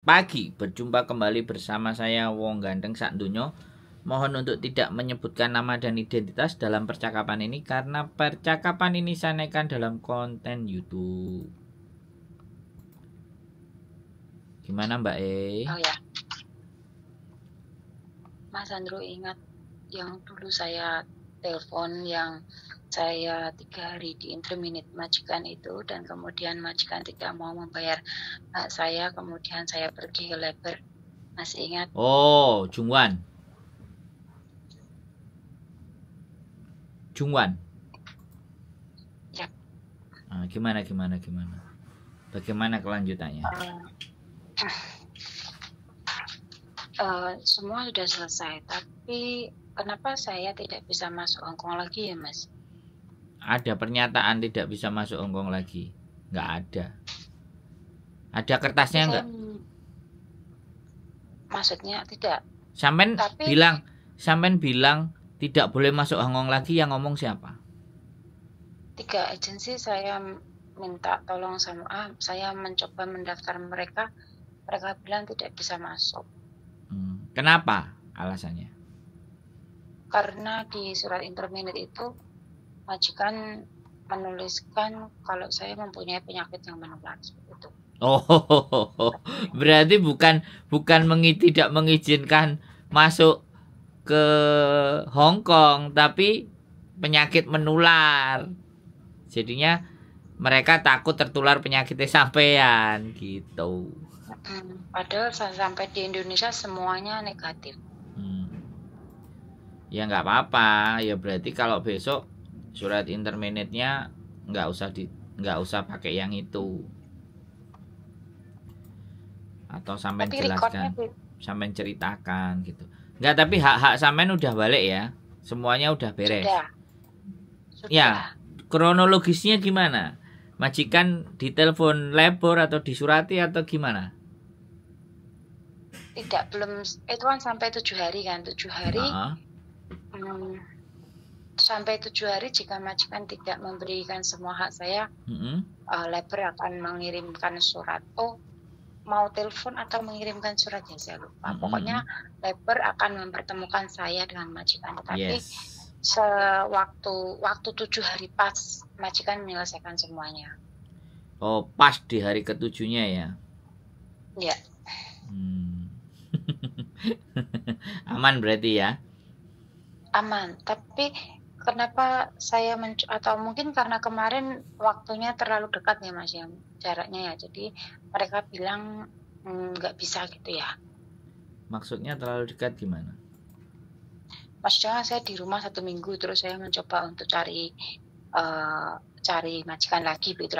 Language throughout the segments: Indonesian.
pagi berjumpa kembali bersama saya Wong Gandeng Sak Mohon untuk tidak menyebutkan nama dan identitas dalam percakapan ini karena percakapan ini saya naikkan dalam konten YouTube. Gimana Mbak E? Oh ya. Mas Andro ingat yang dulu saya telepon yang saya tiga hari di interminit majikan itu dan kemudian majikan tidak mau membayar hak saya kemudian saya pergi ke labor masih ingat oh Jungwan Jungwan ya nah, gimana gimana gimana bagaimana kelanjutannya uh, uh, semua sudah selesai tapi kenapa saya tidak bisa masuk Hongkong lagi ya mas ada pernyataan tidak bisa masuk Hongkong lagi? Nggak ada. Ada kertasnya nggak? Maksudnya tidak. sampean bilang, sampean bilang tidak boleh masuk Hongkong lagi yang ngomong siapa? Tiga agensi saya minta tolong sama ah, saya mencoba mendaftar mereka, mereka bilang tidak bisa masuk. Hmm. Kenapa alasannya? Karena di surat internet itu majikan menuliskan kalau saya mempunyai penyakit yang menular seperti itu. Oh, berarti bukan bukan mengi, tidak mengizinkan masuk ke Hong Kong, tapi penyakit menular. Jadinya mereka takut tertular penyakitnya sampean gitu. Padahal sampai di Indonesia semuanya negatif. Hmm. Ya nggak apa-apa. Ya berarti kalau besok surat interminate-nya nggak usah di nggak usah pakai yang itu atau sampai tapi jelaskan sampai ceritakan gitu nggak tapi hak-hak sampean udah balik ya semuanya udah beres sudah. Sudah. ya kronologisnya gimana majikan di telepon labor atau disurati atau gimana tidak belum itu kan sampai tujuh hari kan tujuh hari uh -huh. Hmm sampai tujuh hari jika majikan tidak memberikan semua hak saya, mm-hmm. uh, eh, labor akan mengirimkan surat. Oh, mau telepon atau mengirimkan surat ya saya lupa. Mm-hmm. Pokoknya labor akan mempertemukan saya dengan majikan. tapi yes. sewaktu waktu tujuh hari pas majikan menyelesaikan semuanya. Oh, pas di hari ketujuhnya ya? Ya. Hmm. Aman berarti ya? Aman, tapi kenapa saya atau mungkin karena kemarin waktunya terlalu dekat nih mas ya jaraknya ya jadi mereka bilang hmm, nggak mm, bisa gitu ya maksudnya terlalu dekat gimana maksudnya saya di rumah satu minggu terus saya mencoba untuk cari uh, cari majikan lagi gitu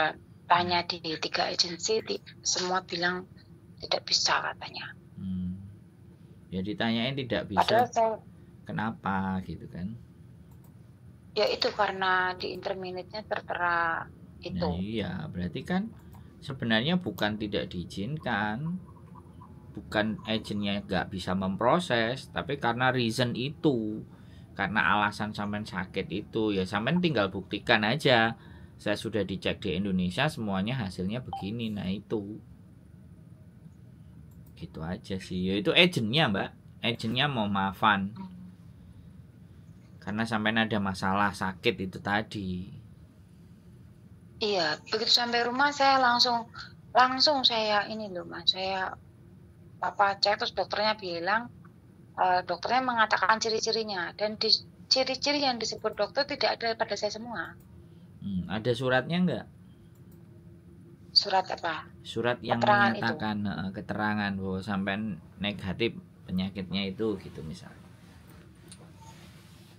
tanya di tiga agensi di, semua bilang tidak bisa katanya hmm. ya ditanyain tidak bisa Padahal saya, kenapa gitu kan Ya itu karena di interminitnya tertera itu. Nah, iya, berarti kan sebenarnya bukan tidak diizinkan, bukan agentnya nggak bisa memproses, tapi karena reason itu, karena alasan sampean sakit itu, ya sampean tinggal buktikan aja. Saya sudah dicek di Indonesia, semuanya hasilnya begini. Nah itu, gitu aja sih. Ya itu agentnya mbak, agentnya mau maafan karena sampai ada masalah sakit itu tadi iya begitu sampai rumah saya langsung langsung saya ini loh mas saya papa cek terus dokternya bilang uh, dokternya mengatakan ciri-cirinya dan di ciri-ciri yang disebut dokter tidak ada pada saya semua hmm, ada suratnya enggak surat apa surat yang keterangan mengatakan itu. Eh, keterangan bahwa sampai negatif penyakitnya itu gitu misalnya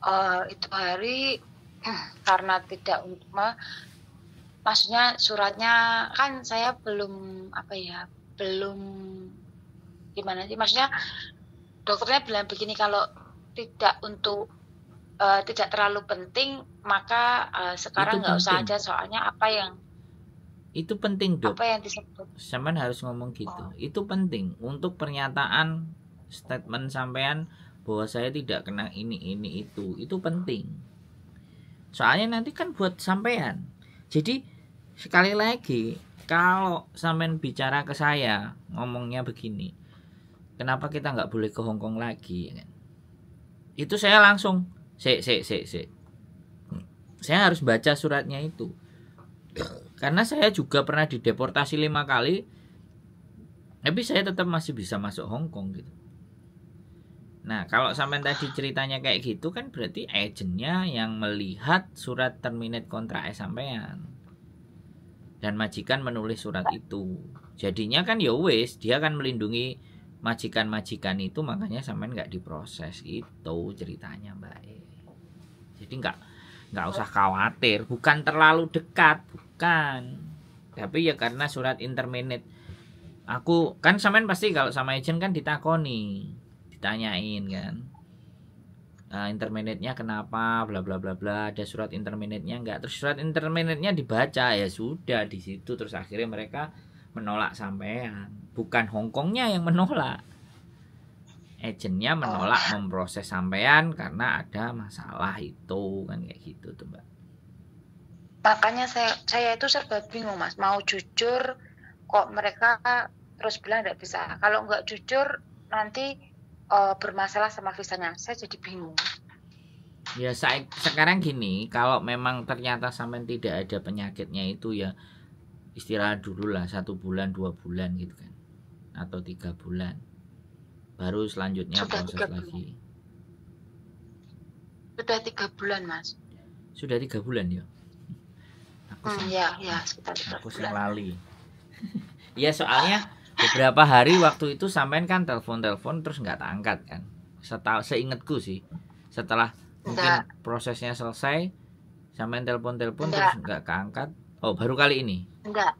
uh, itu hari karena tidak untuk maksudnya suratnya kan saya belum apa ya belum gimana sih maksudnya dokternya bilang begini kalau tidak untuk uh, tidak terlalu penting maka uh, sekarang nggak usah aja soalnya apa yang itu penting dok apa yang disebut sampean harus ngomong gitu oh. itu penting untuk pernyataan statement sampean bahwa saya tidak kena ini ini itu itu penting soalnya nanti kan buat sampean jadi sekali lagi kalau sampean bicara ke saya ngomongnya begini kenapa kita nggak boleh ke Hongkong lagi itu saya langsung se se se se saya harus baca suratnya itu karena saya juga pernah dideportasi lima kali tapi saya tetap masih bisa masuk Hongkong gitu Nah, kalau sampai tadi ceritanya kayak gitu kan berarti agennya yang melihat surat terminate kontrak sampean. Dan majikan menulis surat itu. Jadinya kan ya wis, dia akan melindungi majikan-majikan itu makanya sampean nggak diproses itu ceritanya Mbak E. Jadi nggak nggak usah khawatir, bukan terlalu dekat, bukan. Tapi ya karena surat interminate aku kan sampean pasti kalau sama agent kan ditakoni ditanyain kan uh, intermediate-nya kenapa bla bla bla bla ada surat intermediate-nya enggak terus surat intermediate-nya dibaca ya sudah di situ terus akhirnya mereka menolak sampean bukan Hongkongnya yang menolak agentnya oh. menolak memproses sampean karena ada masalah itu kan kayak gitu tuh mbak makanya saya saya itu serba bingung mas mau jujur kok mereka terus bilang tidak bisa kalau nggak jujur nanti uh, bermasalah sama visanya saya jadi bingung ya saya, sekarang gini kalau memang ternyata sampai tidak ada penyakitnya itu ya istirahat dulu lah satu bulan dua bulan gitu kan atau tiga bulan baru selanjutnya sudah proses lagi bulan. sudah tiga bulan mas sudah tiga bulan ya aku hmm, sih, ya ya sekitar aku sih lali ya soalnya beberapa hari waktu itu sampean kan telepon telepon terus nggak tangkat kan setelah seingetku sih setelah mungkin Nggak. prosesnya selesai sampean telepon telepon terus nggak keangkat oh baru kali ini enggak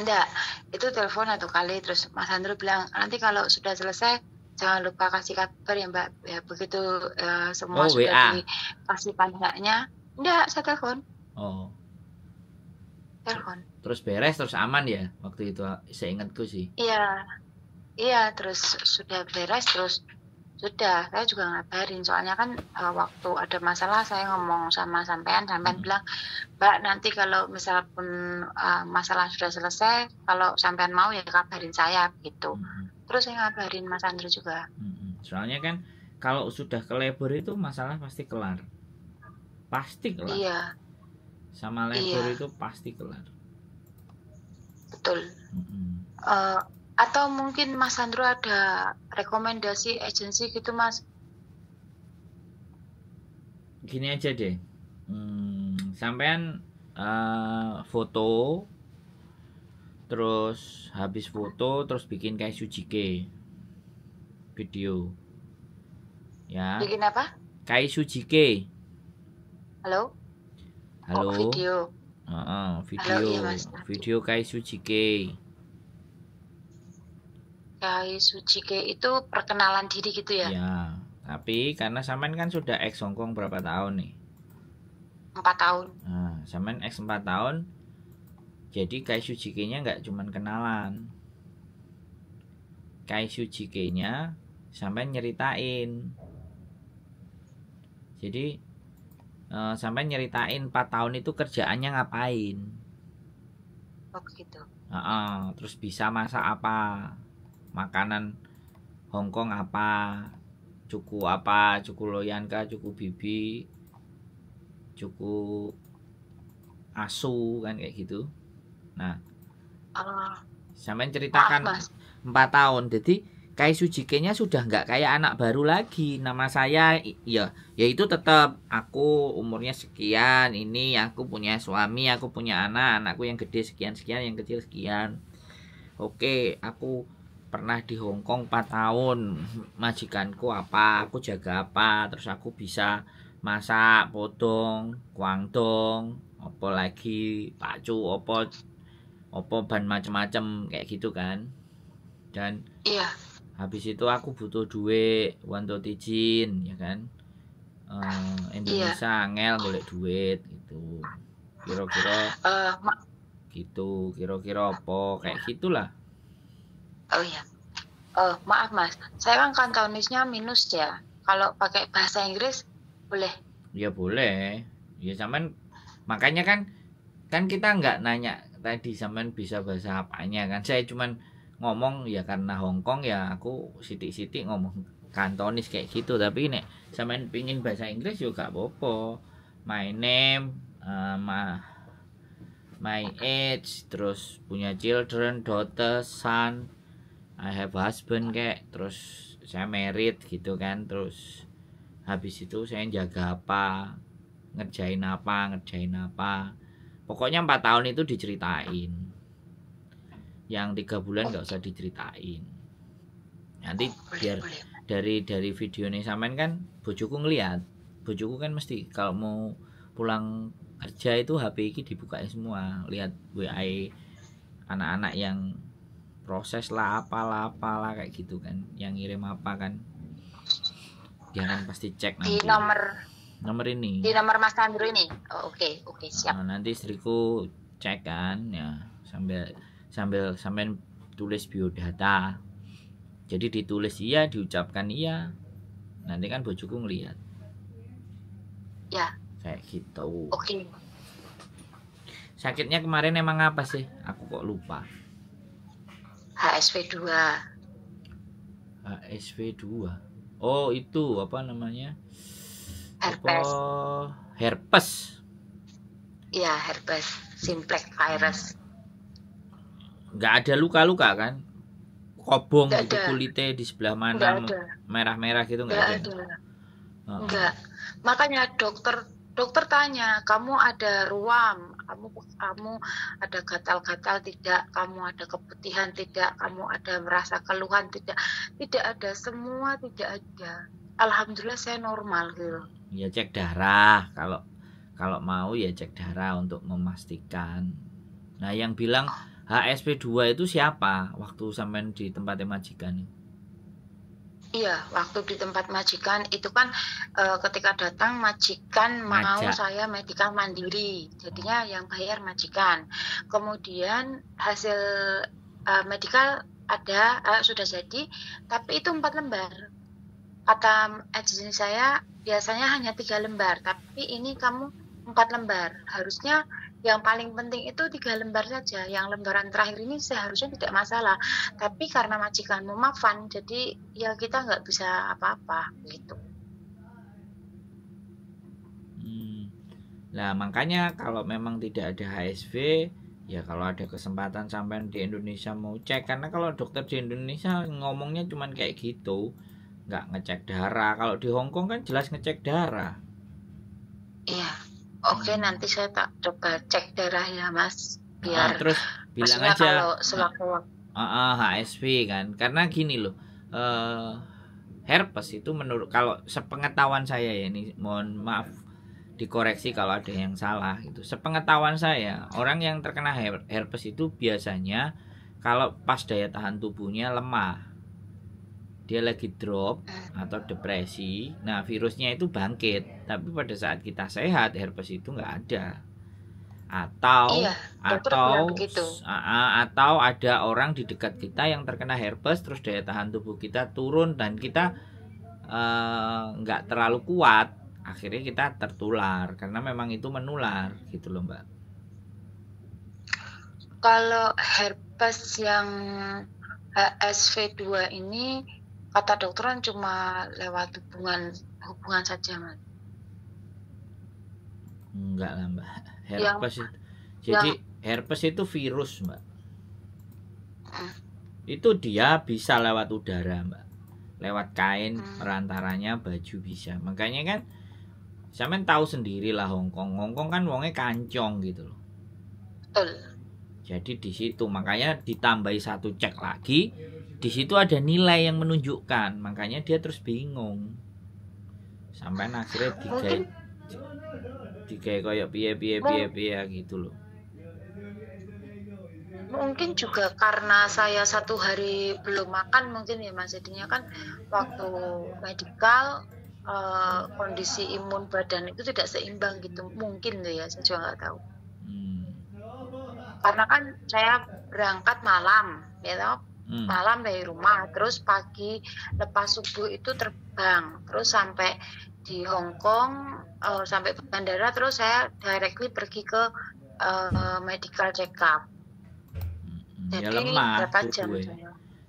enggak itu telepon atau kali terus Mas Andrew bilang nanti kalau sudah selesai jangan lupa kasih kabar ya Mbak ya begitu uh, semua oh, sudah WA. dikasih panjangnya enggak saya telepon oh telepon. terus beres terus aman ya waktu itu saya ingatku sih iya iya terus sudah beres terus sudah saya juga ngabarin soalnya kan eh, waktu ada masalah saya ngomong sama sampean sampean hmm. bilang mbak nanti kalau misalpun uh, masalah sudah selesai kalau sampean mau ya kabarin saya gitu hmm. terus saya ngabarin mas Andri juga hmm. hmm. soalnya kan kalau sudah kelebur itu masalah pasti kelar pasti kelar iya sama iya. labor iya. itu pasti kelar betul mm -hmm. uh, atau mungkin Mas Sandro ada rekomendasi agensi gitu Mas gini aja deh hmm, sampean uh, foto terus habis foto terus bikin kayak sujike video ya bikin apa kayak sujike halo Oh, Halo. Oh, video. Uh, uh, video. Halo, iya, Video Kai K. Kai K itu perkenalan diri gitu ya? Ya. Tapi karena Saman kan sudah ex Hongkong berapa tahun nih? Empat tahun. Nah, Saman ex empat tahun. Jadi Kai k nya nggak cuman kenalan. Kai k nya sampai nyeritain. Jadi Eh, sampai nyeritain 4 tahun itu kerjaannya ngapain oh gitu uh, uh, terus bisa masak apa makanan Hongkong apa cuku apa cuku loyan kah cuku bibi cuku asu kan kayak gitu nah uh, ah. sampai ceritakan empat tahun jadi Kaisuji sujike sudah nggak kayak anak baru lagi. Nama saya ya yaitu tetap aku umurnya sekian, ini aku punya suami, aku punya anak, anakku yang gede sekian sekian, yang kecil sekian. Oke, aku pernah di Hong Kong 4 tahun. Majikanku apa, aku jaga apa, terus aku bisa masak, potong, kuangdong, opo lagi, pacu, opo opo ban macam-macam kayak gitu kan. Dan iya habis itu aku butuh duit to izin ya kan uh, eh, Indonesia yeah. angel boleh duit gitu kira-kira uh, gitu kira-kira apa kayak gitulah oh ya, oh maaf mas saya kan kantonisnya minus ya kalau pakai bahasa Inggris boleh ya boleh ya zaman makanya kan kan kita nggak nanya tadi zaman bisa bahasa apanya kan saya cuman ngomong ya karena Kong ya aku sitik-sitik ngomong Kantonis kayak gitu tapi nek sampean pingin bahasa Inggris juga bopo my name uh, eh, my, my age terus punya children daughter son I have husband kayak terus saya married gitu kan terus habis itu saya jaga apa ngerjain apa ngerjain apa pokoknya empat tahun itu diceritain yang tiga bulan nggak usah diceritain nanti oh, biar dari dari video ini samain kan bojoku ngeliat bojoku kan mesti kalau mau pulang kerja itu HP ini dibuka semua lihat WA e, anak-anak yang proses lah apalah apalah kayak gitu kan yang ngirim apa kan dia pasti cek nanti di nomor nomor ini di nomor Mas Andrew ini oke oh, oke okay, okay, siap nah, nanti istriku cek kan ya sambil sambil sampean tulis biodata jadi ditulis iya diucapkan iya nanti kan bojoku ngelihat ya kayak gitu oke okay. sakitnya kemarin emang apa sih aku kok lupa HSV 2 HSV 2 oh itu apa namanya herpes apa? herpes ya herpes simplex virus nggak ada luka-luka kan kobong gak itu kulitnya di sebelah mana merah-merah gitu nggak ada, ada. Oh. nggak makanya dokter dokter tanya kamu ada ruam kamu kamu ada gatal-gatal tidak kamu ada keputihan tidak kamu ada merasa keluhan tidak tidak ada semua tidak ada alhamdulillah saya normal gitu ya cek darah kalau kalau mau ya cek darah untuk memastikan nah yang bilang oh HSP2 itu siapa waktu sampean di tempat majikan? Iya, waktu di tempat majikan itu kan e, ketika datang majikan mau saya medical mandiri, jadinya yang bayar majikan. Kemudian hasil e, medical ada e, sudah jadi, tapi itu empat lembar. Kata agensi saya biasanya hanya tiga lembar, tapi ini kamu empat lembar. Harusnya yang paling penting itu tiga lembar saja yang lembaran terakhir ini seharusnya tidak masalah tapi karena majikanmu mafan jadi ya kita nggak bisa apa-apa gitu nah makanya kalau memang tidak ada HSV ya kalau ada kesempatan sampai di Indonesia mau cek karena kalau dokter di Indonesia ngomongnya cuma kayak gitu nggak ngecek darah kalau di Hongkong kan jelas ngecek darah iya oke okay, nanti saya tak coba cek darah ya mas ah, biar ah, terus bilang aja kalau sewaktu-waktu uh, ah, ah, HSV kan karena gini loh uh, herpes itu menurut kalau sepengetahuan saya ya ini mohon maaf dikoreksi kalau ada yang salah itu Sepengetahuan saya, orang yang terkena herpes itu biasanya kalau pas daya tahan tubuhnya lemah dia lagi drop ah. atau depresi, nah virusnya itu bangkit. Tapi pada saat kita sehat, herpes itu nggak ada. Atau iya, atau ah, ah, atau ada orang di dekat kita yang terkena herpes, terus daya tahan tubuh kita turun dan kita eh, nggak uh, terlalu kuat, akhirnya kita tertular karena memang itu menular gitu loh mbak. Kalau herpes yang HSV2 ini kata dokteran cuma lewat hubungan hubungan saja mas enggak lah mbak herpes yang, itu jadi herpes itu virus mbak uh, itu dia bisa lewat udara mbak lewat kain hmm. perantaranya rantaranya baju bisa makanya kan saya tahu sendiri lah Hongkong Hongkong kan wongnya kancong gitu loh jadi di situ makanya ditambahi satu cek lagi. Di situ ada nilai yang menunjukkan, makanya dia terus bingung. Sampai akhirnya tiga tiga koyok piye piye piye piye gitu loh. Mungkin juga karena saya satu hari belum makan mungkin ya mas jadinya kan waktu medikal eh, kondisi imun badan itu tidak seimbang gitu mungkin tuh ya saya juga nggak tahu karena kan saya berangkat malam ya you know? hmm. malam dari rumah terus pagi lepas subuh itu terbang terus sampai di Hong Kong uh, sampai bandara terus saya directly pergi ke uh, medical check up hmm, ya jadi ya lemah berapa jam Itu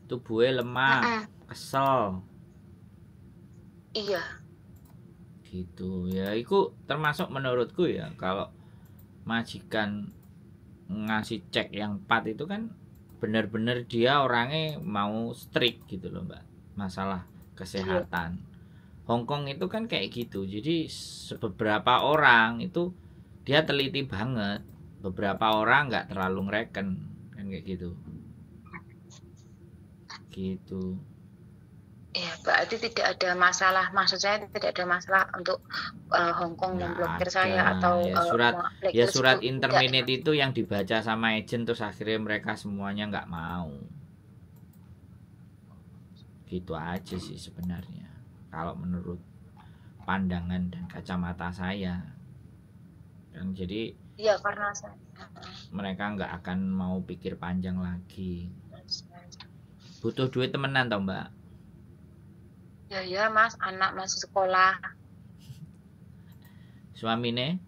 tubuhnya lemah uh kesel iya gitu ya itu termasuk menurutku ya kalau majikan ngasih cek yang pat itu kan benar-benar dia orangnya mau strict gitu loh mbak masalah kesehatan Hongkong itu kan kayak gitu jadi beberapa orang itu dia teliti banget beberapa orang nggak terlalu ngereken kan kayak gitu gitu Ya, berarti tidak ada masalah. Maksud saya tidak ada masalah untuk uh, Hong Kong memblokir saya atau ya, eh, surat uh, ya surat interminate itu yang dibaca sama agent terus akhirnya mereka semuanya nggak mau. Gitu aja sih sebenarnya. Kalau menurut pandangan dan kacamata saya. Dan jadi ya karena saya mereka nggak akan mau pikir panjang lagi. Iya, Butuh duit temenan toh, Mbak? ya ya mas anak masih sekolah suamine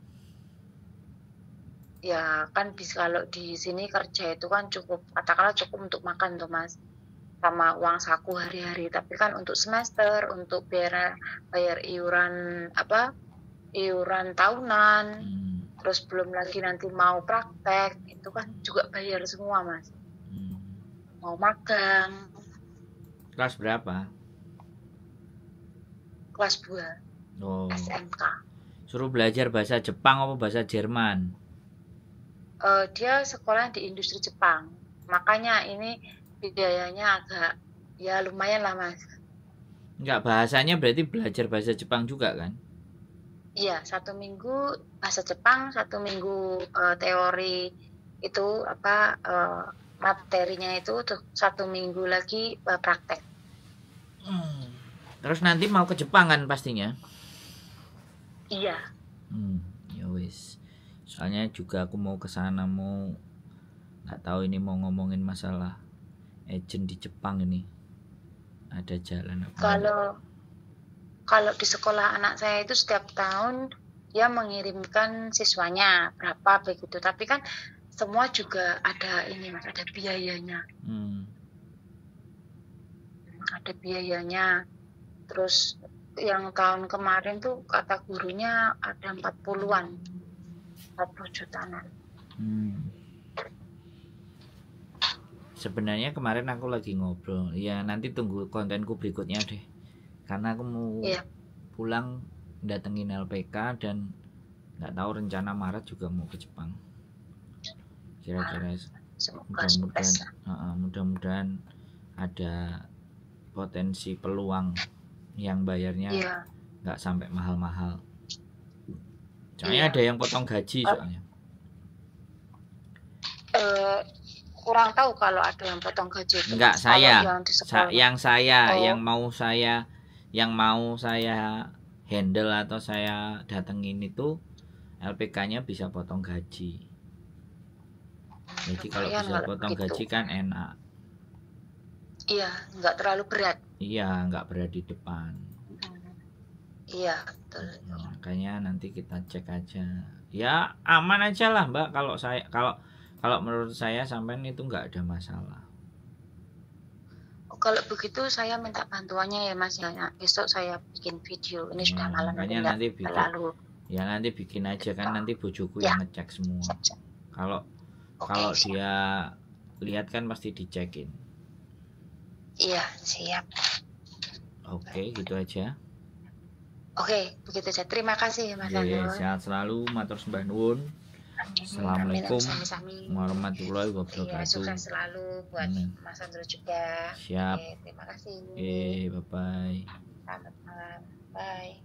ya kan bisa kalau di sini kerja itu kan cukup katakanlah cukup untuk makan tuh mas sama uang saku hari-hari tapi kan untuk semester untuk biar bayar iuran apa iuran tahunan hmm. terus belum lagi nanti mau praktek itu kan juga bayar semua mas hmm. mau magang kelas berapa kelas 2 oh. SMK suruh belajar bahasa Jepang apa bahasa Jerman uh, dia sekolah di industri Jepang makanya ini biayanya agak ya lumayan lah mas Enggak bahasanya berarti belajar bahasa Jepang juga kan Iya, satu minggu bahasa Jepang, satu minggu uh, teori itu apa uh, materinya itu, tuh satu minggu lagi uh, praktek. Hmm. Terus nanti mau ke Jepang kan pastinya? Iya. Hmm, ya wis. Soalnya juga aku mau ke sana mau nggak tahu ini mau ngomongin masalah agent di Jepang ini. Ada jalan apa? Kalau kalau di sekolah anak saya itu setiap tahun dia mengirimkan siswanya berapa begitu. Tapi kan semua juga ada ini mas, ada biayanya. Hmm. Ada biayanya terus yang tahun kemarin tuh kata gurunya ada 40-an 40 jutaan hmm. sebenarnya kemarin aku lagi ngobrol ya nanti tunggu kontenku berikutnya deh karena aku mau yeah. pulang datengin LPK dan nggak tahu rencana Maret juga mau ke Jepang kira-kira ah, mudah-mudahan ah, ah, mudah-mudahan ada potensi peluang yang bayarnya iya. nggak yeah. sampai mahal-mahal soalnya yeah. ada yang potong gaji ah. soalnya uh, kurang tahu kalau ada yang potong gaji Enggak saya yang, Sa yang saya oh. yang mau saya yang mau saya handle atau saya datengin itu LPK-nya bisa potong gaji. Jadi kalau bisa potong gaji kan enak. Iya, nggak terlalu berat. Iya, nggak berada di depan. Iya, betul. Nah, makanya nanti kita cek aja. Ya aman aja lah Mbak. Kalau saya kalau kalau menurut saya sampean itu nggak ada masalah. Oh, kalau begitu saya minta bantuannya ya Mas ya. ya. Besok saya bikin video. Ini nah, sudah hmm, malam. Makanya nanti bikin. Lalu. Ya nanti bikin aja kan nanti bojoku ya. yang ngecek semua. Kalau kalau dia lihat kan pasti dicekin. Iya, siap. Oke, okay, gitu aja. Oke, okay, begitu aja. Terima kasih Mas iya, iya, Anun. Yeah, sehat selalu, matur sembah nuwun. Assalamualaikum warahmatullahi wabarakatuh. Iya, sukses selalu buat Amin. Mas Andro juga. Siap. Oke, terima kasih. Oke, bye bye. Selamat malam. Bye.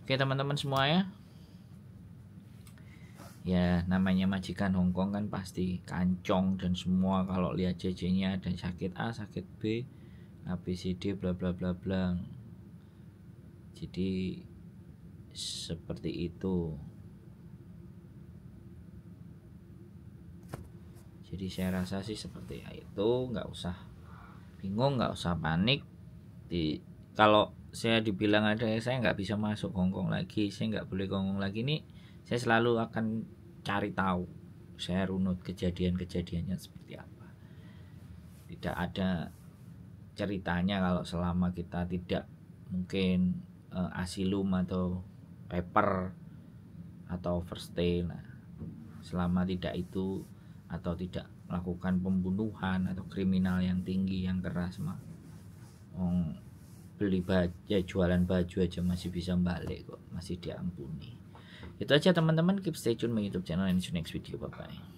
Oke, teman-teman semua ya ya namanya majikan Hongkong kan pasti kancong dan semua kalau lihat cc nya ada sakit A sakit B ABCD bla bla bla bla jadi seperti itu jadi saya rasa sih seperti ya itu nggak usah bingung nggak usah panik di kalau saya dibilang ada saya nggak bisa masuk Hongkong lagi saya nggak boleh Hongkong lagi nih saya selalu akan cari tahu saya runut kejadian-kejadiannya seperti apa tidak ada ceritanya kalau selama kita tidak mungkin uh, asilum atau paper atau first day nah, selama tidak itu atau tidak melakukan pembunuhan atau kriminal yang tinggi yang keras mah beli baju ya jualan baju aja masih bisa balik kok masih diampuni itu aja teman-teman, keep stay tune my YouTube channel and see you next video. Bye bye.